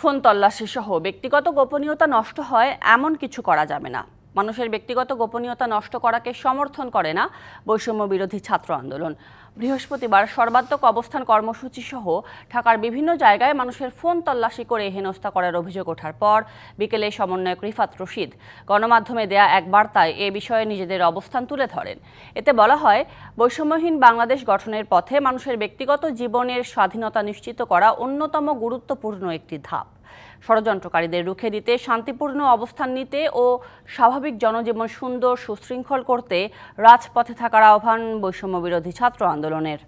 phone তল্লাশি সহ ব্যক্তিগত গোপনীয়তা নষ্ট হয় এমন কিছু করা যাবে না মানুষের ব্যক্তিগত গোপনীয়তা নষ্ট করাকে সমর্থন করে না বৈষম্য বিরোধী ছাত্র আন্দোলন বৃহস্পতিবার সর্বাত্মক অবস্থান কর্মসূচি সহ ঢাকার বিভিন্ন জায়গায় মানুষের ফোন তল্লাশি করে হেনস্থা করার অভিযোগ ওঠার পর বিকেলে সমন্বয়ক রিফাত রশিদ গণমাধ্যমে দেয়া এক বার্তায় এ বিষয়ে নিজেদের অবস্থান তুলে ধরেন এতে বলা হয় বৈষম্যহীন বাংলাদেশ গঠনের পথে মানুষের ব্যক্তিগত জীবনের স্বাধীনতা নিশ্চিত করা অন্যতম গুরুত্বপূর্ণ একটি ধাপ ষড়যন্ত্রকারীদের রুখে দিতে শান্তিপূর্ণ অবস্থান নিতে ও স্বাভাবিক জনজীবন সুন্দর সুশৃঙ্খল করতে রাজপথে থাকার আহ্বান বৈষম্য বিরোধী ছাত্র আন্দোলনের